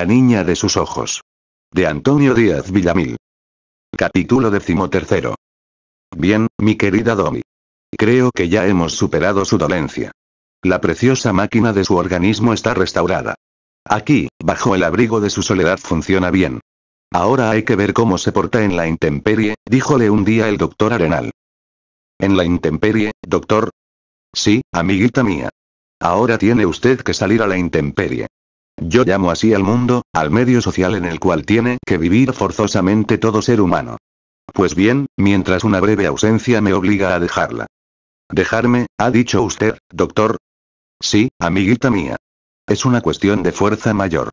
La niña de sus ojos. De Antonio Díaz Villamil. Capítulo decimotercero. Bien, mi querida Domi. Creo que ya hemos superado su dolencia. La preciosa máquina de su organismo está restaurada. Aquí, bajo el abrigo de su soledad funciona bien. Ahora hay que ver cómo se porta en la intemperie, díjole un día el doctor Arenal. ¿En la intemperie, doctor? Sí, amiguita mía. Ahora tiene usted que salir a la intemperie. Yo llamo así al mundo, al medio social en el cual tiene que vivir forzosamente todo ser humano. Pues bien, mientras una breve ausencia me obliga a dejarla. Dejarme, ha dicho usted, doctor. Sí, amiguita mía. Es una cuestión de fuerza mayor.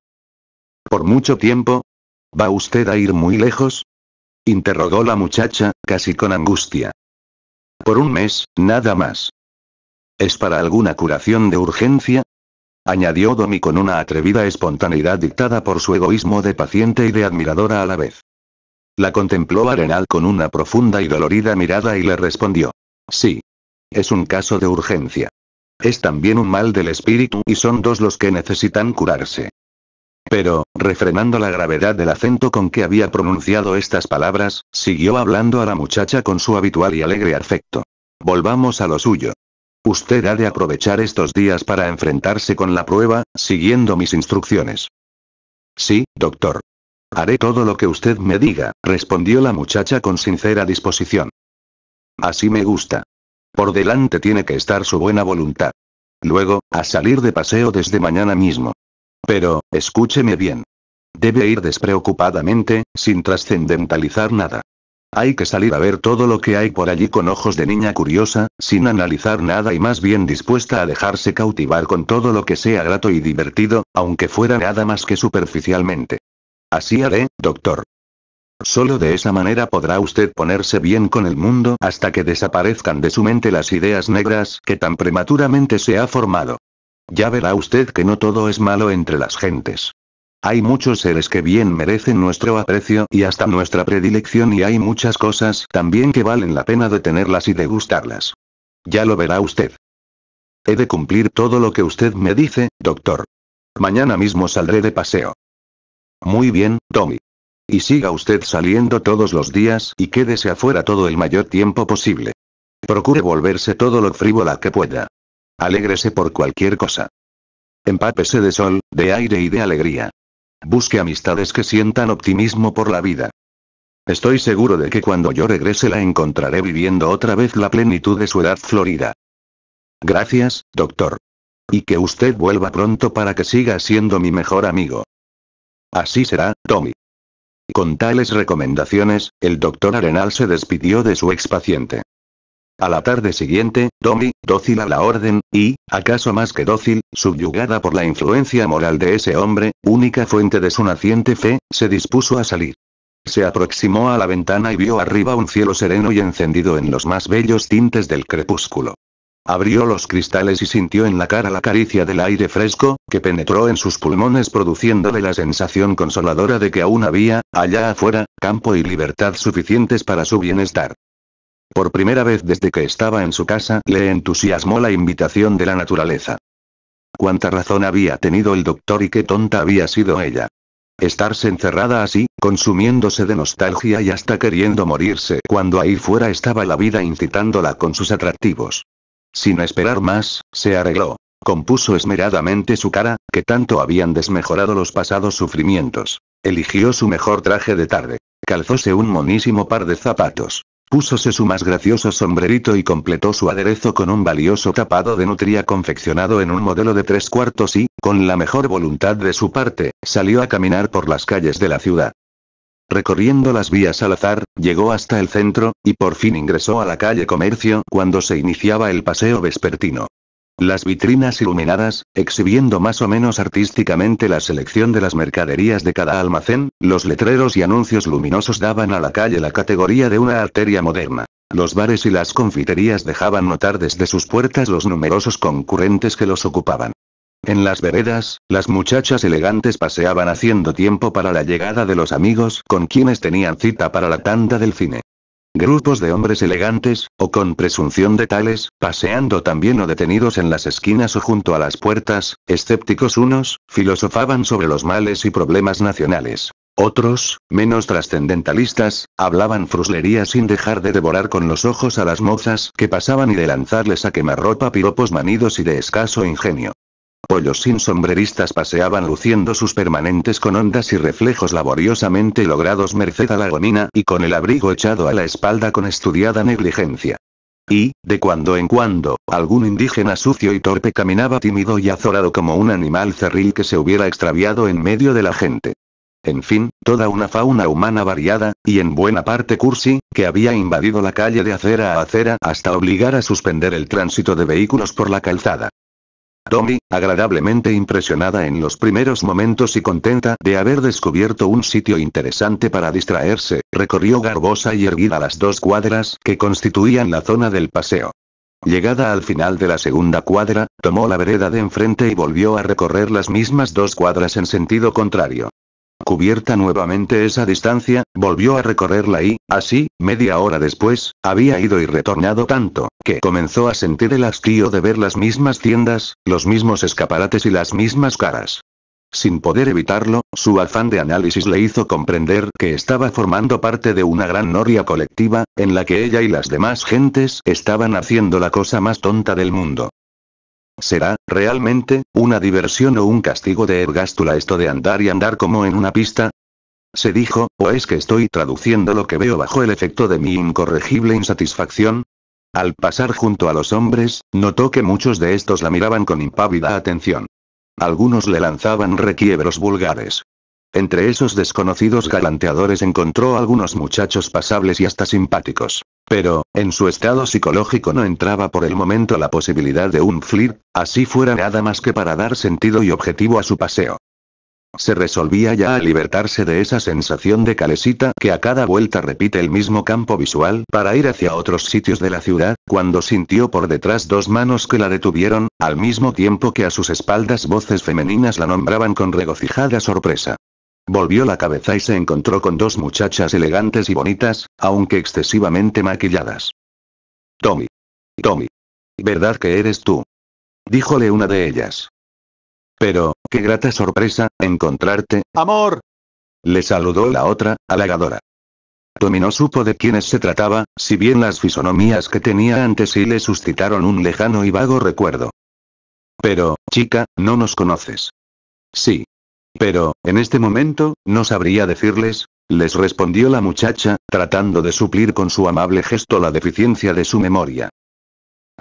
¿Por mucho tiempo? ¿Va usted a ir muy lejos? Interrogó la muchacha, casi con angustia. Por un mes, nada más. ¿Es para alguna curación de urgencia? añadió Domi con una atrevida espontaneidad dictada por su egoísmo de paciente y de admiradora a la vez. La contempló Arenal con una profunda y dolorida mirada y le respondió. Sí. Es un caso de urgencia. Es también un mal del espíritu y son dos los que necesitan curarse. Pero, refrenando la gravedad del acento con que había pronunciado estas palabras, siguió hablando a la muchacha con su habitual y alegre afecto. Volvamos a lo suyo. Usted ha de aprovechar estos días para enfrentarse con la prueba, siguiendo mis instrucciones. Sí, doctor. Haré todo lo que usted me diga, respondió la muchacha con sincera disposición. Así me gusta. Por delante tiene que estar su buena voluntad. Luego, a salir de paseo desde mañana mismo. Pero, escúcheme bien. Debe ir despreocupadamente, sin trascendentalizar nada. Hay que salir a ver todo lo que hay por allí con ojos de niña curiosa, sin analizar nada y más bien dispuesta a dejarse cautivar con todo lo que sea grato y divertido, aunque fuera nada más que superficialmente. Así haré, doctor. Solo de esa manera podrá usted ponerse bien con el mundo hasta que desaparezcan de su mente las ideas negras que tan prematuramente se ha formado. Ya verá usted que no todo es malo entre las gentes. Hay muchos seres que bien merecen nuestro aprecio y hasta nuestra predilección y hay muchas cosas también que valen la pena de tenerlas y de gustarlas. Ya lo verá usted. He de cumplir todo lo que usted me dice, doctor. Mañana mismo saldré de paseo. Muy bien, Tommy. Y siga usted saliendo todos los días y quédese afuera todo el mayor tiempo posible. Procure volverse todo lo frívola que pueda. Alégrese por cualquier cosa. Empápese de sol, de aire y de alegría. Busque amistades que sientan optimismo por la vida. Estoy seguro de que cuando yo regrese la encontraré viviendo otra vez la plenitud de su edad florida. Gracias, doctor. Y que usted vuelva pronto para que siga siendo mi mejor amigo. Así será, Tommy. Con tales recomendaciones, el doctor Arenal se despidió de su expaciente. A la tarde siguiente, Domi, dócil a la orden, y, acaso más que dócil, subyugada por la influencia moral de ese hombre, única fuente de su naciente fe, se dispuso a salir. Se aproximó a la ventana y vio arriba un cielo sereno y encendido en los más bellos tintes del crepúsculo. Abrió los cristales y sintió en la cara la caricia del aire fresco, que penetró en sus pulmones produciéndole la sensación consoladora de que aún había, allá afuera, campo y libertad suficientes para su bienestar. Por primera vez desde que estaba en su casa, le entusiasmó la invitación de la naturaleza. Cuánta razón había tenido el doctor y qué tonta había sido ella. Estarse encerrada así, consumiéndose de nostalgia y hasta queriendo morirse cuando ahí fuera estaba la vida incitándola con sus atractivos. Sin esperar más, se arregló. Compuso esmeradamente su cara, que tanto habían desmejorado los pasados sufrimientos. Eligió su mejor traje de tarde. Calzóse un monísimo par de zapatos. Púsose su más gracioso sombrerito y completó su aderezo con un valioso tapado de nutria confeccionado en un modelo de tres cuartos y, con la mejor voluntad de su parte, salió a caminar por las calles de la ciudad. Recorriendo las vías al azar, llegó hasta el centro, y por fin ingresó a la calle Comercio cuando se iniciaba el paseo vespertino. Las vitrinas iluminadas, exhibiendo más o menos artísticamente la selección de las mercaderías de cada almacén, los letreros y anuncios luminosos daban a la calle la categoría de una arteria moderna. Los bares y las confiterías dejaban notar desde sus puertas los numerosos concurrentes que los ocupaban. En las veredas, las muchachas elegantes paseaban haciendo tiempo para la llegada de los amigos con quienes tenían cita para la tanda del cine. Grupos de hombres elegantes, o con presunción de tales, paseando también o detenidos en las esquinas o junto a las puertas, escépticos unos, filosofaban sobre los males y problemas nacionales. Otros, menos trascendentalistas, hablaban fruslería sin dejar de devorar con los ojos a las mozas que pasaban y de lanzarles a quemarropa piropos manidos y de escaso ingenio pollos sin sombreristas paseaban luciendo sus permanentes con ondas y reflejos laboriosamente logrados merced a la gomina y con el abrigo echado a la espalda con estudiada negligencia. Y, de cuando en cuando, algún indígena sucio y torpe caminaba tímido y azorado como un animal cerril que se hubiera extraviado en medio de la gente. En fin, toda una fauna humana variada, y en buena parte cursi, que había invadido la calle de acera a acera hasta obligar a suspender el tránsito de vehículos por la calzada. Tommy, agradablemente impresionada en los primeros momentos y contenta de haber descubierto un sitio interesante para distraerse, recorrió garbosa y erguida las dos cuadras que constituían la zona del paseo. Llegada al final de la segunda cuadra, tomó la vereda de enfrente y volvió a recorrer las mismas dos cuadras en sentido contrario. Cubierta nuevamente esa distancia, volvió a recorrerla y, así, media hora después, había ido y retornado tanto, que comenzó a sentir el hastío de ver las mismas tiendas, los mismos escaparates y las mismas caras. Sin poder evitarlo, su afán de análisis le hizo comprender que estaba formando parte de una gran noria colectiva, en la que ella y las demás gentes estaban haciendo la cosa más tonta del mundo. ¿Será, realmente, una diversión o un castigo de Ergástula esto de andar y andar como en una pista? Se dijo, ¿o es que estoy traduciendo lo que veo bajo el efecto de mi incorregible insatisfacción? Al pasar junto a los hombres, notó que muchos de estos la miraban con impávida atención. Algunos le lanzaban requiebros vulgares. Entre esos desconocidos galanteadores encontró algunos muchachos pasables y hasta simpáticos. Pero, en su estado psicológico no entraba por el momento la posibilidad de un flirt, así fuera nada más que para dar sentido y objetivo a su paseo. Se resolvía ya a libertarse de esa sensación de calesita que a cada vuelta repite el mismo campo visual para ir hacia otros sitios de la ciudad, cuando sintió por detrás dos manos que la detuvieron, al mismo tiempo que a sus espaldas voces femeninas la nombraban con regocijada sorpresa. Volvió la cabeza y se encontró con dos muchachas elegantes y bonitas, aunque excesivamente maquilladas. Tommy. Tommy. ¿Verdad que eres tú? Díjole una de ellas. Pero, qué grata sorpresa, encontrarte, amor. Le saludó la otra, halagadora. Tommy no supo de quiénes se trataba, si bien las fisonomías que tenía antes sí le suscitaron un lejano y vago recuerdo. Pero, chica, no nos conoces. Sí, pero, en este momento, no sabría decirles, les respondió la muchacha, tratando de suplir con su amable gesto la deficiencia de su memoria.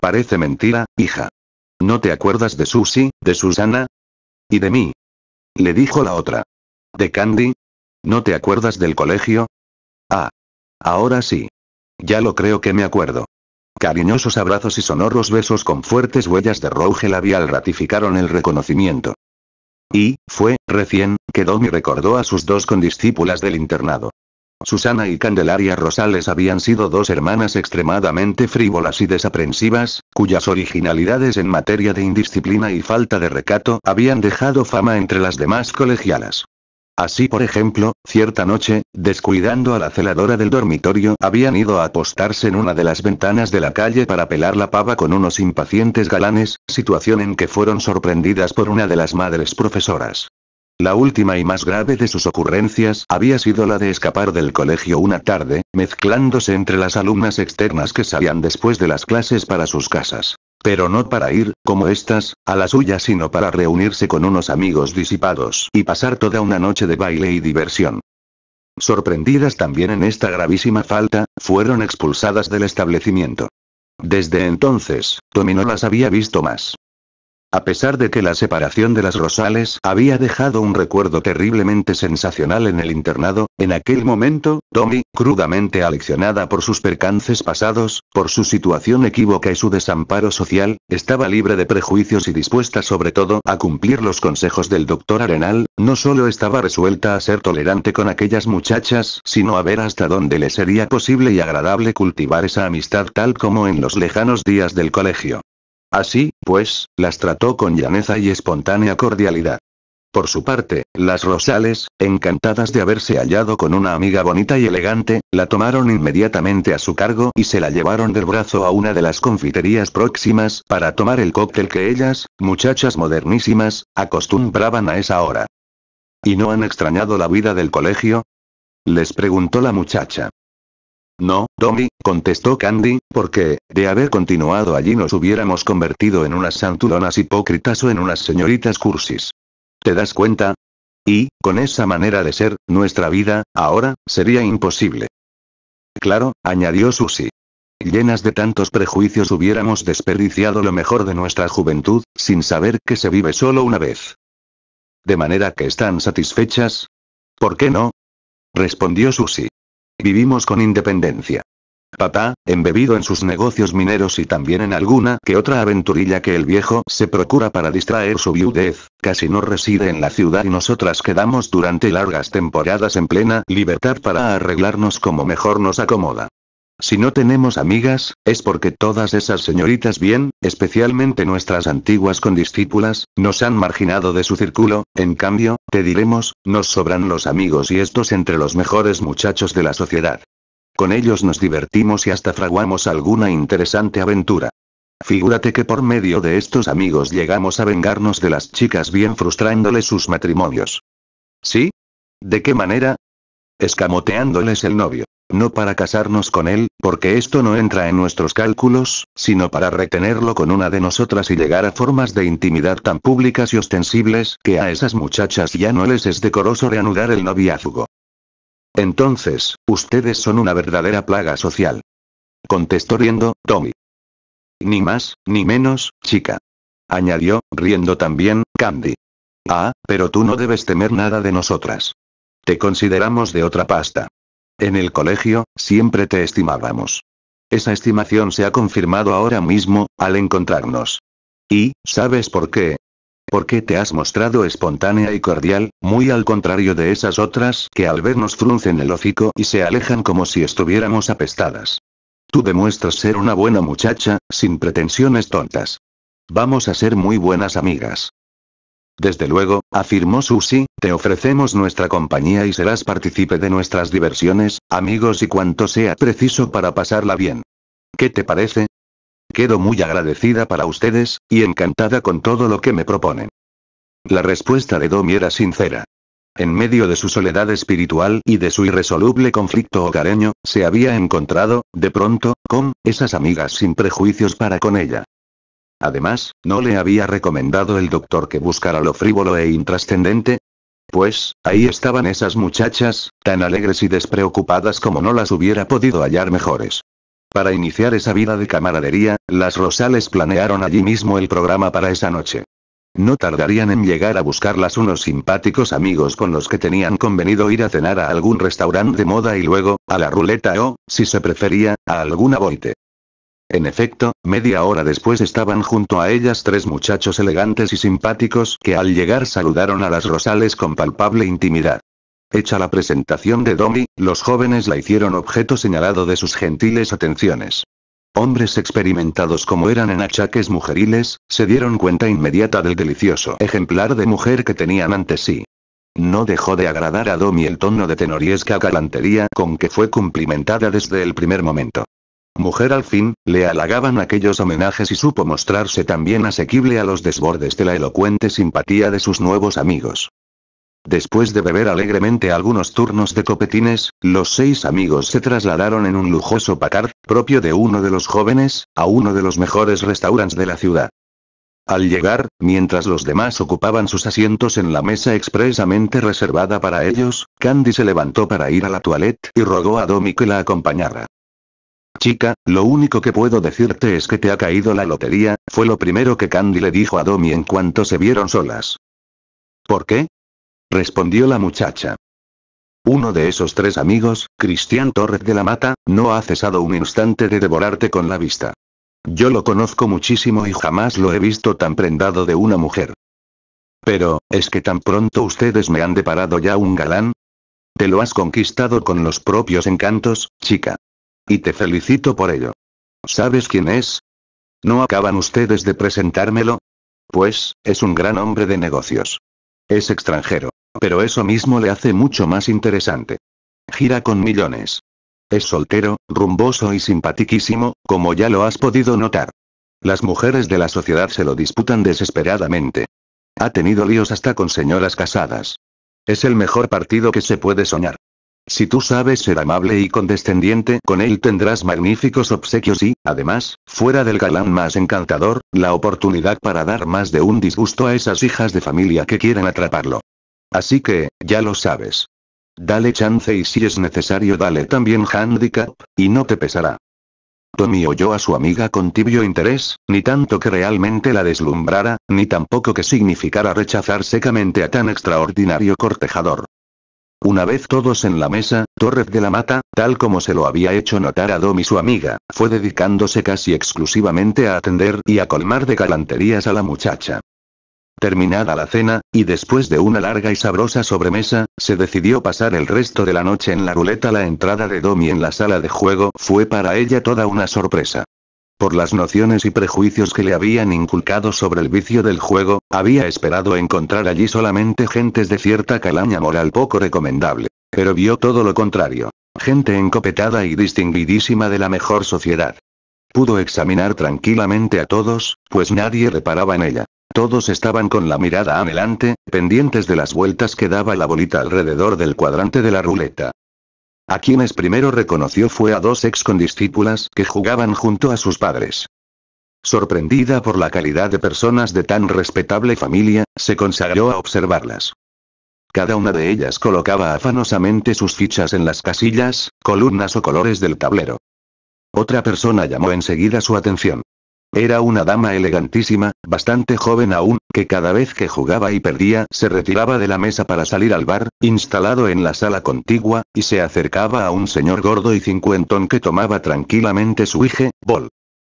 Parece mentira, hija. ¿No te acuerdas de Susie, de Susana? ¿Y de mí? Le dijo la otra. ¿De Candy? ¿No te acuerdas del colegio? Ah. Ahora sí. Ya lo creo que me acuerdo. Cariñosos abrazos y sonoros besos con fuertes huellas de rouge labial ratificaron el reconocimiento. Y, fue, recién, que Domi recordó a sus dos condiscípulas del internado. Susana y Candelaria Rosales habían sido dos hermanas extremadamente frívolas y desaprensivas, cuyas originalidades en materia de indisciplina y falta de recato habían dejado fama entre las demás colegialas. Así por ejemplo, cierta noche, descuidando a la celadora del dormitorio, habían ido a apostarse en una de las ventanas de la calle para pelar la pava con unos impacientes galanes, situación en que fueron sorprendidas por una de las madres profesoras. La última y más grave de sus ocurrencias había sido la de escapar del colegio una tarde, mezclándose entre las alumnas externas que salían después de las clases para sus casas. Pero no para ir, como estas, a la suya, sino para reunirse con unos amigos disipados y pasar toda una noche de baile y diversión. Sorprendidas también en esta gravísima falta, fueron expulsadas del establecimiento. Desde entonces, Tommy no las había visto más. A pesar de que la separación de las Rosales había dejado un recuerdo terriblemente sensacional en el internado, en aquel momento, Tommy, crudamente aleccionada por sus percances pasados, por su situación equívoca y su desamparo social, estaba libre de prejuicios y dispuesta sobre todo a cumplir los consejos del doctor Arenal, no solo estaba resuelta a ser tolerante con aquellas muchachas, sino a ver hasta dónde le sería posible y agradable cultivar esa amistad tal como en los lejanos días del colegio. Así, pues, las trató con llaneza y espontánea cordialidad. Por su parte, las Rosales, encantadas de haberse hallado con una amiga bonita y elegante, la tomaron inmediatamente a su cargo y se la llevaron del brazo a una de las confiterías próximas para tomar el cóctel que ellas, muchachas modernísimas, acostumbraban a esa hora. ¿Y no han extrañado la vida del colegio? Les preguntó la muchacha. No, Domi, contestó Candy, porque, de haber continuado allí nos hubiéramos convertido en unas santuronas hipócritas o en unas señoritas cursis. ¿Te das cuenta? Y, con esa manera de ser, nuestra vida, ahora, sería imposible. Claro, añadió Susi. Llenas de tantos prejuicios hubiéramos desperdiciado lo mejor de nuestra juventud, sin saber que se vive solo una vez. De manera que están satisfechas. ¿Por qué no? respondió Susi. Vivimos con independencia. Papá, embebido en sus negocios mineros y también en alguna que otra aventurilla que el viejo se procura para distraer su viudez, casi no reside en la ciudad y nosotras quedamos durante largas temporadas en plena libertad para arreglarnos como mejor nos acomoda. Si no tenemos amigas, es porque todas esas señoritas bien, especialmente nuestras antiguas condiscípulas, nos han marginado de su círculo, en cambio, te diremos, nos sobran los amigos y estos entre los mejores muchachos de la sociedad. Con ellos nos divertimos y hasta fraguamos alguna interesante aventura. Figúrate que por medio de estos amigos llegamos a vengarnos de las chicas bien frustrándoles sus matrimonios. ¿Sí? ¿De qué manera? Escamoteándoles el novio no para casarnos con él, porque esto no entra en nuestros cálculos, sino para retenerlo con una de nosotras y llegar a formas de intimidad tan públicas y ostensibles que a esas muchachas ya no les es decoroso reanudar el noviazgo. Entonces, ustedes son una verdadera plaga social. Contestó riendo, Tommy. Ni más, ni menos, chica. Añadió, riendo también, Candy. Ah, pero tú no debes temer nada de nosotras. Te consideramos de otra pasta. En el colegio, siempre te estimábamos. Esa estimación se ha confirmado ahora mismo, al encontrarnos. ¿Y, sabes por qué? Porque te has mostrado espontánea y cordial, muy al contrario de esas otras que al vernos fruncen el hocico y se alejan como si estuviéramos apestadas. Tú demuestras ser una buena muchacha, sin pretensiones tontas. Vamos a ser muy buenas amigas. Desde luego, afirmó Susi, te ofrecemos nuestra compañía y serás partícipe de nuestras diversiones, amigos y cuanto sea preciso para pasarla bien. ¿Qué te parece? Quedo muy agradecida para ustedes, y encantada con todo lo que me proponen. La respuesta de Domi era sincera. En medio de su soledad espiritual y de su irresoluble conflicto hogareño, se había encontrado, de pronto, con esas amigas sin prejuicios para con ella. Además, ¿no le había recomendado el doctor que buscara lo frívolo e intrascendente? Pues, ahí estaban esas muchachas, tan alegres y despreocupadas como no las hubiera podido hallar mejores. Para iniciar esa vida de camaradería, las Rosales planearon allí mismo el programa para esa noche. No tardarían en llegar a buscarlas unos simpáticos amigos con los que tenían convenido ir a cenar a algún restaurante de moda y luego, a la ruleta o, si se prefería, a alguna boite. En efecto, media hora después estaban junto a ellas tres muchachos elegantes y simpáticos que al llegar saludaron a las Rosales con palpable intimidad. Hecha la presentación de Domi, los jóvenes la hicieron objeto señalado de sus gentiles atenciones. Hombres experimentados como eran en achaques mujeriles, se dieron cuenta inmediata del delicioso ejemplar de mujer que tenían ante sí. No dejó de agradar a Domi el tono de tenoriesca galantería con que fue cumplimentada desde el primer momento mujer al fin, le halagaban aquellos homenajes y supo mostrarse también asequible a los desbordes de la elocuente simpatía de sus nuevos amigos. Después de beber alegremente algunos turnos de copetines, los seis amigos se trasladaron en un lujoso pacar, propio de uno de los jóvenes, a uno de los mejores restaurantes de la ciudad. Al llegar, mientras los demás ocupaban sus asientos en la mesa expresamente reservada para ellos, Candy se levantó para ir a la toilette y rogó a Domi que la acompañara. Chica, lo único que puedo decirte es que te ha caído la lotería, fue lo primero que Candy le dijo a Domi en cuanto se vieron solas. ¿Por qué? respondió la muchacha. Uno de esos tres amigos, Cristian Torres de la Mata, no ha cesado un instante de devorarte con la vista. Yo lo conozco muchísimo y jamás lo he visto tan prendado de una mujer. Pero, ¿es que tan pronto ustedes me han deparado ya un galán? Te lo has conquistado con los propios encantos, chica. Y te felicito por ello. ¿Sabes quién es? ¿No acaban ustedes de presentármelo? Pues, es un gran hombre de negocios. Es extranjero, pero eso mismo le hace mucho más interesante. Gira con millones. Es soltero, rumboso y simpatiquísimo, como ya lo has podido notar. Las mujeres de la sociedad se lo disputan desesperadamente. Ha tenido líos hasta con señoras casadas. Es el mejor partido que se puede soñar. Si tú sabes ser amable y condescendiente con él tendrás magníficos obsequios y, además, fuera del galán más encantador, la oportunidad para dar más de un disgusto a esas hijas de familia que quieran atraparlo. Así que, ya lo sabes. Dale chance y si es necesario dale también handicap, y no te pesará. Tommy oyó a su amiga con tibio interés, ni tanto que realmente la deslumbrara, ni tampoco que significara rechazar secamente a tan extraordinario cortejador. Una vez todos en la mesa, Torres de la Mata, tal como se lo había hecho notar a Domi su amiga, fue dedicándose casi exclusivamente a atender y a colmar de galanterías a la muchacha. Terminada la cena, y después de una larga y sabrosa sobremesa, se decidió pasar el resto de la noche en la ruleta. La entrada de Domi en la sala de juego fue para ella toda una sorpresa. Por las nociones y prejuicios que le habían inculcado sobre el vicio del juego, había esperado encontrar allí solamente gentes de cierta calaña moral poco recomendable. Pero vio todo lo contrario. Gente encopetada y distinguidísima de la mejor sociedad. Pudo examinar tranquilamente a todos, pues nadie reparaba en ella. Todos estaban con la mirada anhelante, pendientes de las vueltas que daba la bolita alrededor del cuadrante de la ruleta. A quienes primero reconoció fue a dos ex condiscípulas que jugaban junto a sus padres. Sorprendida por la calidad de personas de tan respetable familia, se consagró a observarlas. Cada una de ellas colocaba afanosamente sus fichas en las casillas, columnas o colores del tablero. Otra persona llamó enseguida su atención. Era una dama elegantísima, bastante joven aún, que cada vez que jugaba y perdía se retiraba de la mesa para salir al bar, instalado en la sala contigua, y se acercaba a un señor gordo y cincuentón que tomaba tranquilamente su hije, bol.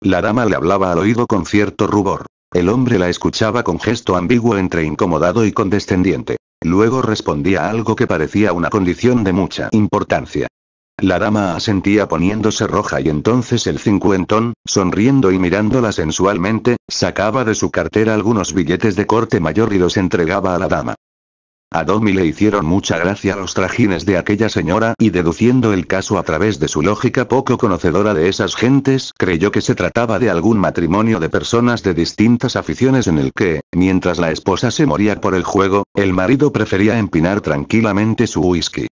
La dama le hablaba al oído con cierto rubor. El hombre la escuchaba con gesto ambiguo entre incomodado y condescendiente. Luego respondía algo que parecía una condición de mucha importancia. La dama asentía poniéndose roja y entonces el cincuentón, sonriendo y mirándola sensualmente, sacaba de su cartera algunos billetes de corte mayor y los entregaba a la dama. A Domi le hicieron mucha gracia los trajines de aquella señora y deduciendo el caso a través de su lógica poco conocedora de esas gentes, creyó que se trataba de algún matrimonio de personas de distintas aficiones en el que, mientras la esposa se moría por el juego, el marido prefería empinar tranquilamente su whisky.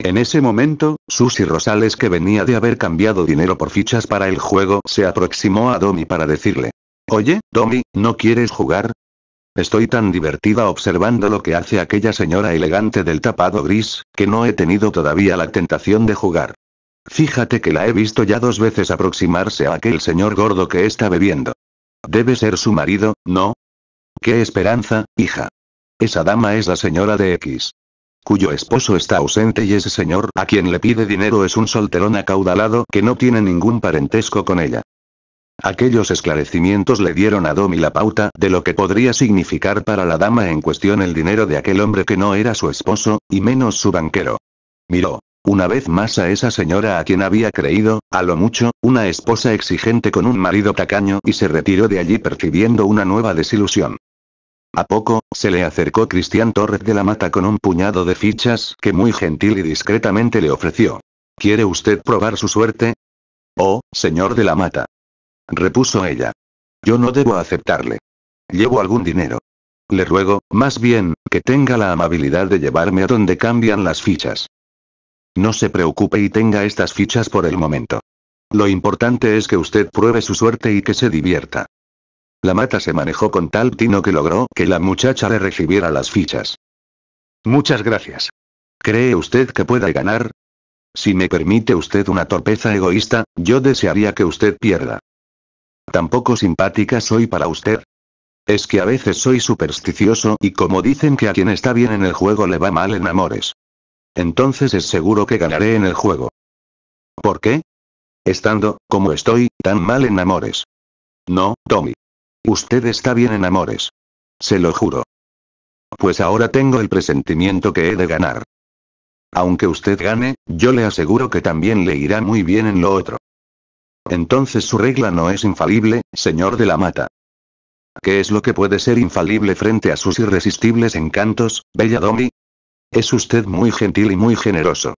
En ese momento, Susy Rosales que venía de haber cambiado dinero por fichas para el juego se aproximó a Domi para decirle. Oye, Domi, ¿no quieres jugar? Estoy tan divertida observando lo que hace aquella señora elegante del tapado gris, que no he tenido todavía la tentación de jugar. Fíjate que la he visto ya dos veces aproximarse a aquel señor gordo que está bebiendo. Debe ser su marido, ¿no? ¡Qué esperanza, hija! Esa dama es la señora de X cuyo esposo está ausente y ese señor a quien le pide dinero es un solterón acaudalado que no tiene ningún parentesco con ella. Aquellos esclarecimientos le dieron a Domi la pauta de lo que podría significar para la dama en cuestión el dinero de aquel hombre que no era su esposo, y menos su banquero. Miró, una vez más a esa señora a quien había creído, a lo mucho, una esposa exigente con un marido tacaño y se retiró de allí percibiendo una nueva desilusión. A poco, se le acercó Cristian Torres de la Mata con un puñado de fichas que muy gentil y discretamente le ofreció. ¿Quiere usted probar su suerte? Oh, señor de la Mata. Repuso ella. Yo no debo aceptarle. Llevo algún dinero. Le ruego, más bien, que tenga la amabilidad de llevarme a donde cambian las fichas. No se preocupe y tenga estas fichas por el momento. Lo importante es que usted pruebe su suerte y que se divierta. La mata se manejó con tal tino que logró que la muchacha le recibiera las fichas. Muchas gracias. ¿Cree usted que pueda ganar? Si me permite usted una torpeza egoísta, yo desearía que usted pierda. Tampoco simpática soy para usted. Es que a veces soy supersticioso y como dicen que a quien está bien en el juego le va mal en amores. Entonces es seguro que ganaré en el juego. ¿Por qué? Estando, como estoy, tan mal en amores. No, Tommy. Usted está bien en amores. Se lo juro. Pues ahora tengo el presentimiento que he de ganar. Aunque usted gane, yo le aseguro que también le irá muy bien en lo otro. Entonces su regla no es infalible, señor de la mata. ¿Qué es lo que puede ser infalible frente a sus irresistibles encantos, bella Domi? Es usted muy gentil y muy generoso.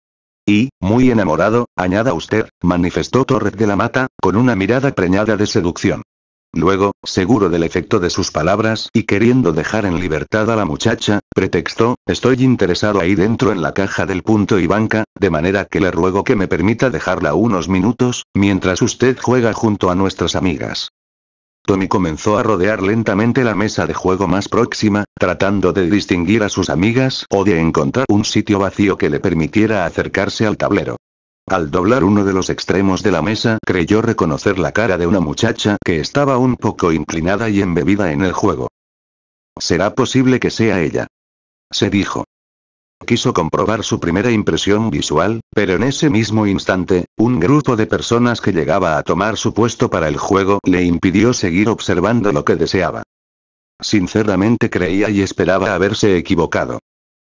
Y, muy enamorado, añada usted, manifestó Torres de la Mata, con una mirada preñada de seducción. Luego, seguro del efecto de sus palabras y queriendo dejar en libertad a la muchacha, pretextó, estoy interesado ahí dentro en la caja del punto y banca, de manera que le ruego que me permita dejarla unos minutos, mientras usted juega junto a nuestras amigas. Tommy comenzó a rodear lentamente la mesa de juego más próxima, tratando de distinguir a sus amigas o de encontrar un sitio vacío que le permitiera acercarse al tablero. Al doblar uno de los extremos de la mesa creyó reconocer la cara de una muchacha que estaba un poco inclinada y embebida en el juego. Será posible que sea ella. Se dijo. Quiso comprobar su primera impresión visual, pero en ese mismo instante, un grupo de personas que llegaba a tomar su puesto para el juego le impidió seguir observando lo que deseaba. Sinceramente creía y esperaba haberse equivocado.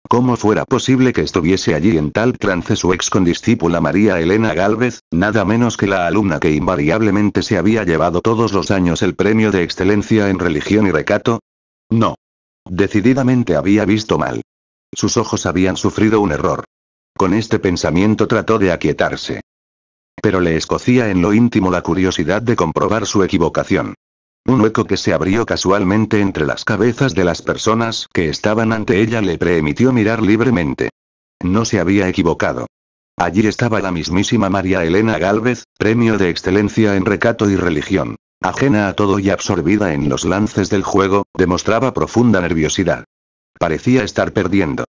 ¿Cómo fuera posible que estuviese allí en tal trance su ex condiscípula María Elena Gálvez, nada menos que la alumna que invariablemente se había llevado todos los años el premio de excelencia en religión y recato? No. Decididamente había visto mal. Sus ojos habían sufrido un error. Con este pensamiento trató de aquietarse. Pero le escocía en lo íntimo la curiosidad de comprobar su equivocación. Un hueco que se abrió casualmente entre las cabezas de las personas que estaban ante ella le permitió mirar libremente. No se había equivocado. Allí estaba la mismísima María Elena Gálvez, premio de excelencia en recato y religión. Ajena a todo y absorbida en los lances del juego, demostraba profunda nerviosidad. Parecía estar perdiendo.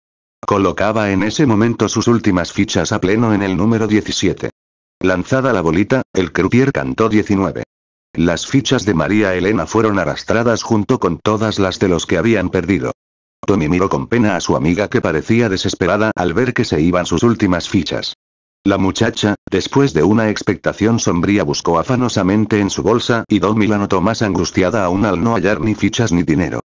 Colocaba en ese momento sus últimas fichas a pleno en el número 17. Lanzada la bolita, el croupier cantó 19. Las fichas de María Elena fueron arrastradas junto con todas las de los que habían perdido. Tommy miró con pena a su amiga que parecía desesperada al ver que se iban sus últimas fichas. La muchacha, después de una expectación sombría, buscó afanosamente en su bolsa y Tommy la notó más angustiada aún al no hallar ni fichas ni dinero.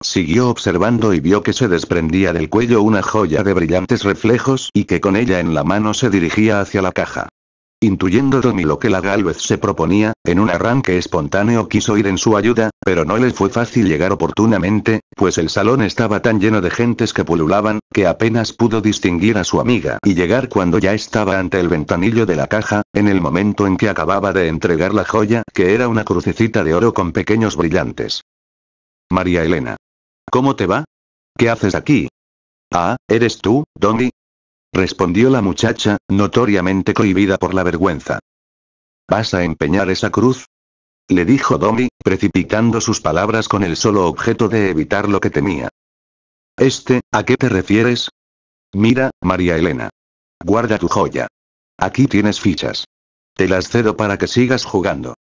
Siguió observando y vio que se desprendía del cuello una joya de brillantes reflejos y que con ella en la mano se dirigía hacia la caja. Intuyendo Domi lo que la Galvez se proponía, en un arranque espontáneo quiso ir en su ayuda, pero no le fue fácil llegar oportunamente, pues el salón estaba tan lleno de gentes que pululaban, que apenas pudo distinguir a su amiga y llegar cuando ya estaba ante el ventanillo de la caja, en el momento en que acababa de entregar la joya, que era una crucecita de oro con pequeños brillantes. María Elena. ¿Cómo te va? ¿Qué haces aquí? Ah, ¿eres tú, Domi? respondió la muchacha, notoriamente cohibida por la vergüenza. ¿Vas a empeñar esa cruz? le dijo Domi, precipitando sus palabras con el solo objeto de evitar lo que temía. Este, ¿a qué te refieres? Mira, María Elena. Guarda tu joya. Aquí tienes fichas. Te las cedo para que sigas jugando.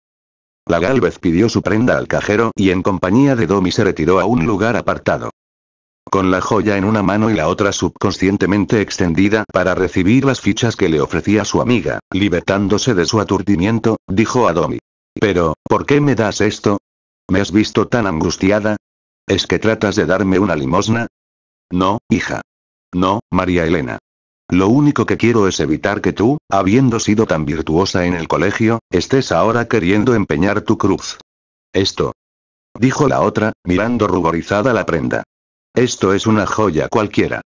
La Galvez pidió su prenda al cajero y en compañía de Domi se retiró a un lugar apartado con la joya en una mano y la otra subconscientemente extendida para recibir las fichas que le ofrecía su amiga, libertándose de su aturdimiento, dijo a Domi. Pero, ¿por qué me das esto? ¿Me has visto tan angustiada? ¿Es que tratas de darme una limosna? No, hija. No, María Elena. Lo único que quiero es evitar que tú, habiendo sido tan virtuosa en el colegio, estés ahora queriendo empeñar tu cruz. Esto. Dijo la otra, mirando ruborizada la prenda. Esto es una joya cualquiera.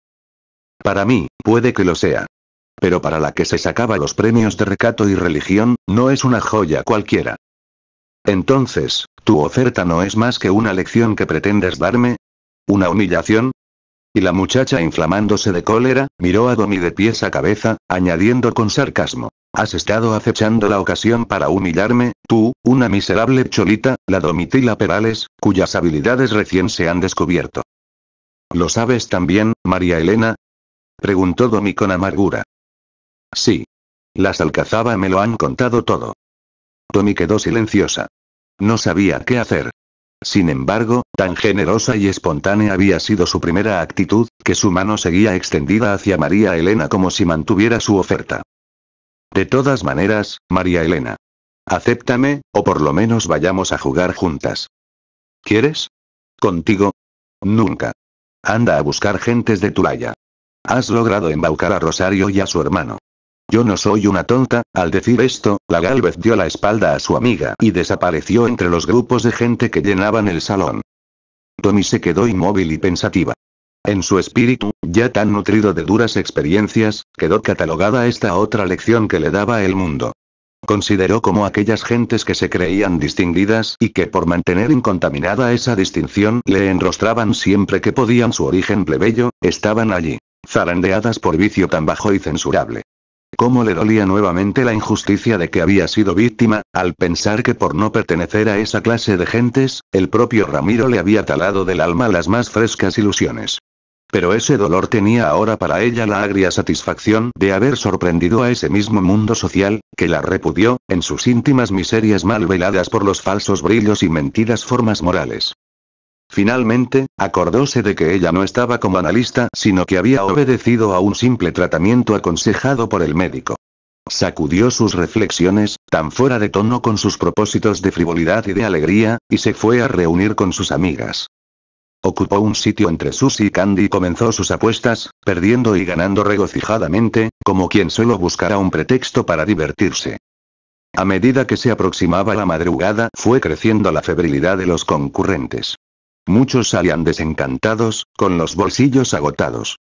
Para mí, puede que lo sea. Pero para la que se sacaba los premios de recato y religión, no es una joya cualquiera. Entonces, ¿tu oferta no es más que una lección que pretendes darme? ¿Una humillación? Y la muchacha inflamándose de cólera, miró a Domi de pies a cabeza, añadiendo con sarcasmo. Has estado acechando la ocasión para humillarme, tú, una miserable cholita, la Domitila Perales, cuyas habilidades recién se han descubierto. ¿Lo sabes también, María Elena? Preguntó Domi con amargura. Sí. Las Alcazaba me lo han contado todo. Domi quedó silenciosa. No sabía qué hacer. Sin embargo, tan generosa y espontánea había sido su primera actitud, que su mano seguía extendida hacia María Elena como si mantuviera su oferta. De todas maneras, María Elena. Acéptame, o por lo menos vayamos a jugar juntas. ¿Quieres? ¿Contigo? Nunca. Anda a buscar gentes de Tulaya. Has logrado embaucar a Rosario y a su hermano. Yo no soy una tonta, al decir esto, la Galvez dio la espalda a su amiga y desapareció entre los grupos de gente que llenaban el salón. Tommy se quedó inmóvil y pensativa. En su espíritu, ya tan nutrido de duras experiencias, quedó catalogada esta otra lección que le daba el mundo. Consideró como aquellas gentes que se creían distinguidas y que por mantener incontaminada esa distinción le enrostraban siempre que podían su origen plebeyo, estaban allí, zarandeadas por vicio tan bajo y censurable. Cómo le dolía nuevamente la injusticia de que había sido víctima, al pensar que por no pertenecer a esa clase de gentes, el propio Ramiro le había talado del alma las más frescas ilusiones. Pero ese dolor tenía ahora para ella la agria satisfacción de haber sorprendido a ese mismo mundo social, que la repudió, en sus íntimas miserias mal veladas por los falsos brillos y mentidas formas morales. Finalmente, acordóse de que ella no estaba como analista, sino que había obedecido a un simple tratamiento aconsejado por el médico. Sacudió sus reflexiones, tan fuera de tono con sus propósitos de frivolidad y de alegría, y se fue a reunir con sus amigas. Ocupó un sitio entre Susy y Candy y comenzó sus apuestas, perdiendo y ganando regocijadamente, como quien solo buscara un pretexto para divertirse. A medida que se aproximaba la madrugada fue creciendo la febrilidad de los concurrentes. Muchos salían desencantados, con los bolsillos agotados.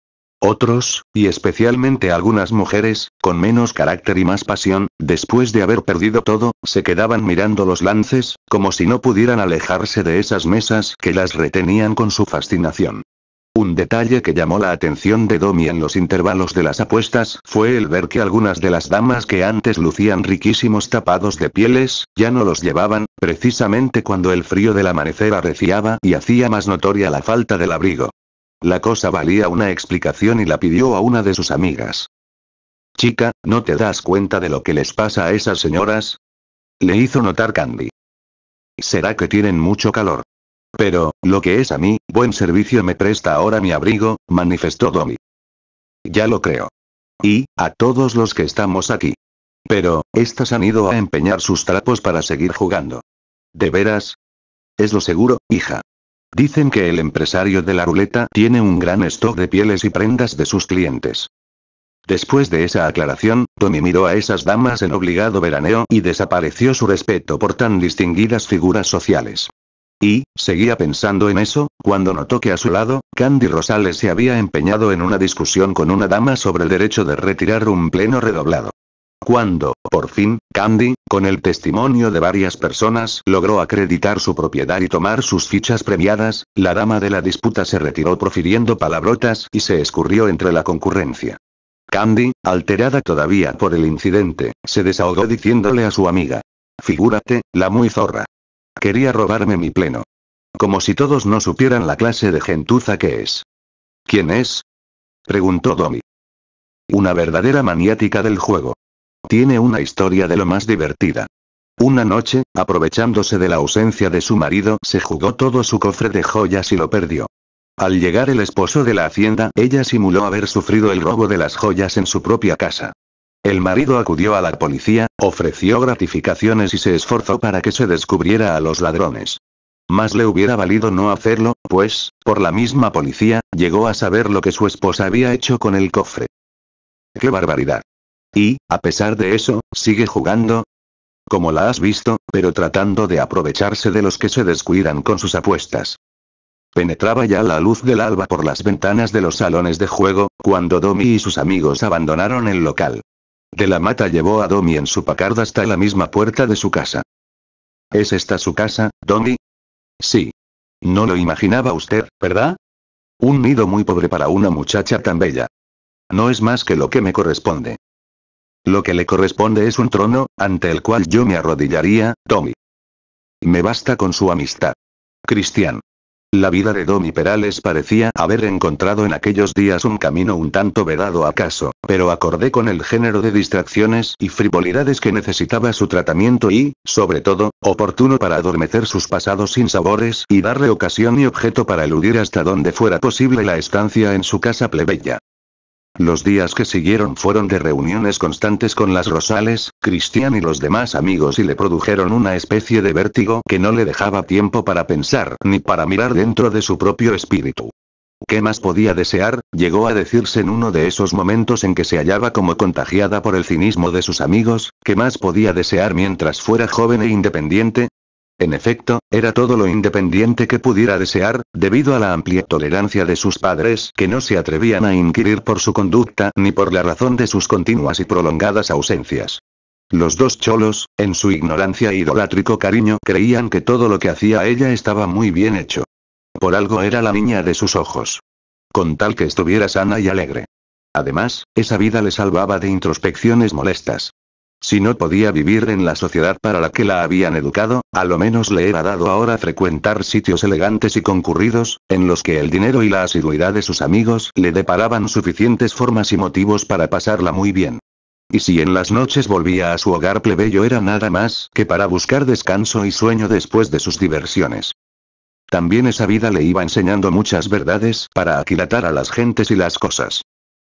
Otros, y especialmente algunas mujeres, con menos carácter y más pasión, después de haber perdido todo, se quedaban mirando los lances, como si no pudieran alejarse de esas mesas que las retenían con su fascinación. Un detalle que llamó la atención de Domi en los intervalos de las apuestas fue el ver que algunas de las damas que antes lucían riquísimos tapados de pieles, ya no los llevaban, precisamente cuando el frío del amanecer arreciaba y hacía más notoria la falta del abrigo. La cosa valía una explicación y la pidió a una de sus amigas. Chica, ¿no te das cuenta de lo que les pasa a esas señoras? Le hizo notar Candy. Será que tienen mucho calor. Pero, lo que es a mí, buen servicio me presta ahora mi abrigo, manifestó Domi. Ya lo creo. Y, a todos los que estamos aquí. Pero, estas han ido a empeñar sus trapos para seguir jugando. ¿De veras? Es lo seguro, hija. Dicen que el empresario de la ruleta tiene un gran stock de pieles y prendas de sus clientes. Después de esa aclaración, Tommy miró a esas damas en obligado veraneo y desapareció su respeto por tan distinguidas figuras sociales. Y, seguía pensando en eso, cuando notó que a su lado, Candy Rosales se había empeñado en una discusión con una dama sobre el derecho de retirar un pleno redoblado. Cuando, por fin, Candy, con el testimonio de varias personas, logró acreditar su propiedad y tomar sus fichas premiadas, la dama de la disputa se retiró profiriendo palabrotas y se escurrió entre la concurrencia. Candy, alterada todavía por el incidente, se desahogó diciéndole a su amiga. Figúrate, la muy zorra. Quería robarme mi pleno. Como si todos no supieran la clase de gentuza que es. ¿Quién es? Preguntó Domi. Una verdadera maniática del juego. Tiene una historia de lo más divertida. Una noche, aprovechándose de la ausencia de su marido, se jugó todo su cofre de joyas y lo perdió. Al llegar el esposo de la hacienda, ella simuló haber sufrido el robo de las joyas en su propia casa. El marido acudió a la policía, ofreció gratificaciones y se esforzó para que se descubriera a los ladrones. Más le hubiera valido no hacerlo, pues, por la misma policía, llegó a saber lo que su esposa había hecho con el cofre. ¡Qué barbaridad! Y, a pesar de eso, sigue jugando. Como la has visto, pero tratando de aprovecharse de los que se descuidan con sus apuestas. Penetraba ya la luz del alba por las ventanas de los salones de juego, cuando Domi y sus amigos abandonaron el local. De la mata llevó a Domi en su pacarda hasta la misma puerta de su casa. ¿Es esta su casa, Domi? Sí. No lo imaginaba usted, ¿verdad? Un nido muy pobre para una muchacha tan bella. No es más que lo que me corresponde. Lo que le corresponde es un trono, ante el cual yo me arrodillaría, Tommy. Me basta con su amistad. Cristian. La vida de Tommy Perales parecía haber encontrado en aquellos días un camino un tanto vedado acaso, pero acordé con el género de distracciones y frivolidades que necesitaba su tratamiento y, sobre todo, oportuno para adormecer sus pasados sabores y darle ocasión y objeto para eludir hasta donde fuera posible la estancia en su casa plebeya. Los días que siguieron fueron de reuniones constantes con las Rosales, Cristian y los demás amigos y le produjeron una especie de vértigo que no le dejaba tiempo para pensar ni para mirar dentro de su propio espíritu. ¿Qué más podía desear? Llegó a decirse en uno de esos momentos en que se hallaba como contagiada por el cinismo de sus amigos, ¿qué más podía desear mientras fuera joven e independiente? En efecto, era todo lo independiente que pudiera desear, debido a la amplia tolerancia de sus padres que no se atrevían a inquirir por su conducta ni por la razón de sus continuas y prolongadas ausencias. Los dos cholos, en su ignorancia e idolátrico cariño, creían que todo lo que hacía ella estaba muy bien hecho. Por algo era la niña de sus ojos. Con tal que estuviera sana y alegre. Además, esa vida le salvaba de introspecciones molestas. Si no podía vivir en la sociedad para la que la habían educado, a lo menos le era dado ahora frecuentar sitios elegantes y concurridos, en los que el dinero y la asiduidad de sus amigos le deparaban suficientes formas y motivos para pasarla muy bien. Y si en las noches volvía a su hogar plebeyo era nada más que para buscar descanso y sueño después de sus diversiones. También esa vida le iba enseñando muchas verdades para aquilatar a las gentes y las cosas.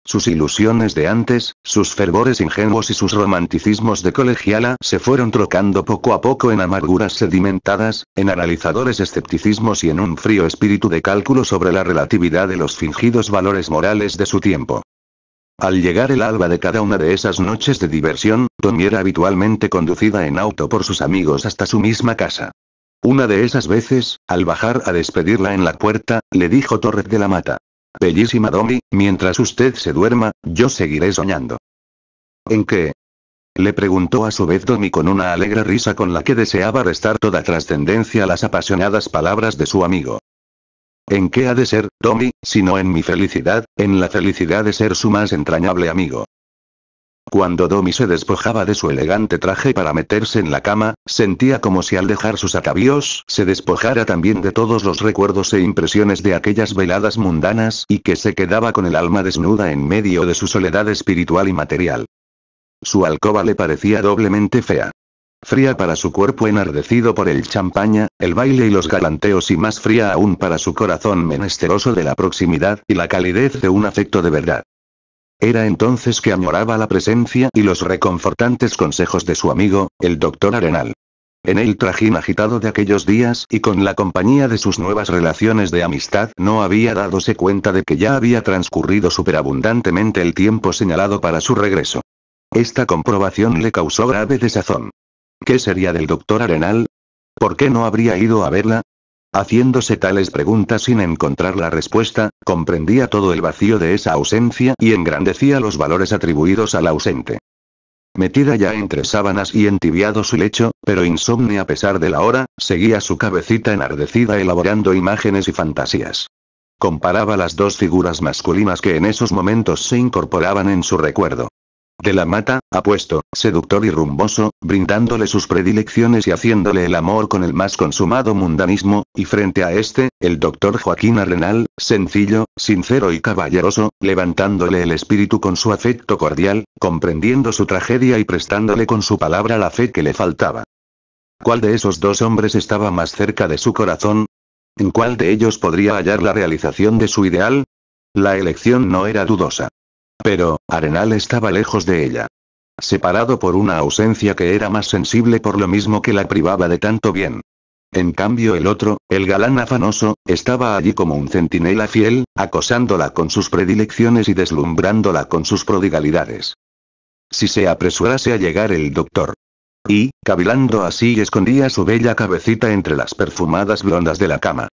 Sus ilusiones de antes, sus fervores ingenuos y sus romanticismos de colegiala se fueron trocando poco a poco en amarguras sedimentadas, en analizadores escepticismos y en un frío espíritu de cálculo sobre la relatividad de los fingidos valores morales de su tiempo. Al llegar el alba de cada una de esas noches de diversión, Tony era habitualmente conducida en auto por sus amigos hasta su misma casa. Una de esas veces, al bajar a despedirla en la puerta, le dijo Torres de la Mata, Bellísima Domi, mientras usted se duerma, yo seguiré soñando. ¿En qué? Le preguntó a su vez Domi con una alegre risa con la que deseaba restar toda trascendencia a las apasionadas palabras de su amigo. ¿En qué ha de ser, Domi, sino en mi felicidad, en la felicidad de ser su más entrañable amigo? Cuando Domi se despojaba de su elegante traje para meterse en la cama, sentía como si al dejar sus atavíos se despojara también de todos los recuerdos e impresiones de aquellas veladas mundanas y que se quedaba con el alma desnuda en medio de su soledad espiritual y material. Su alcoba le parecía doblemente fea. Fría para su cuerpo enardecido por el champaña, el baile y los galanteos y más fría aún para su corazón menesteroso de la proximidad y la calidez de un afecto de verdad. Era entonces que amoraba la presencia y los reconfortantes consejos de su amigo, el doctor Arenal. En el trajín agitado de aquellos días y con la compañía de sus nuevas relaciones de amistad no había dadose cuenta de que ya había transcurrido superabundantemente el tiempo señalado para su regreso. Esta comprobación le causó grave desazón. ¿Qué sería del doctor Arenal? ¿Por qué no habría ido a verla? Haciéndose tales preguntas sin encontrar la respuesta, comprendía todo el vacío de esa ausencia y engrandecía los valores atribuidos al ausente. Metida ya entre sábanas y entibiado su lecho, pero insomne a pesar de la hora, seguía su cabecita enardecida elaborando imágenes y fantasías. Comparaba las dos figuras masculinas que en esos momentos se incorporaban en su recuerdo. De la mata, apuesto, seductor y rumboso, brindándole sus predilecciones y haciéndole el amor con el más consumado mundanismo, y frente a este, el doctor Joaquín Arenal, sencillo, sincero y caballeroso, levantándole el espíritu con su afecto cordial, comprendiendo su tragedia y prestándole con su palabra la fe que le faltaba. ¿Cuál de esos dos hombres estaba más cerca de su corazón? ¿En cuál de ellos podría hallar la realización de su ideal? La elección no era dudosa. Pero, Arenal estaba lejos de ella. Separado por una ausencia que era más sensible por lo mismo que la privaba de tanto bien. En cambio el otro, el galán afanoso, estaba allí como un centinela fiel, acosándola con sus predilecciones y deslumbrándola con sus prodigalidades. Si se apresurase a llegar el doctor. Y, cavilando así, escondía su bella cabecita entre las perfumadas blondas de la cama.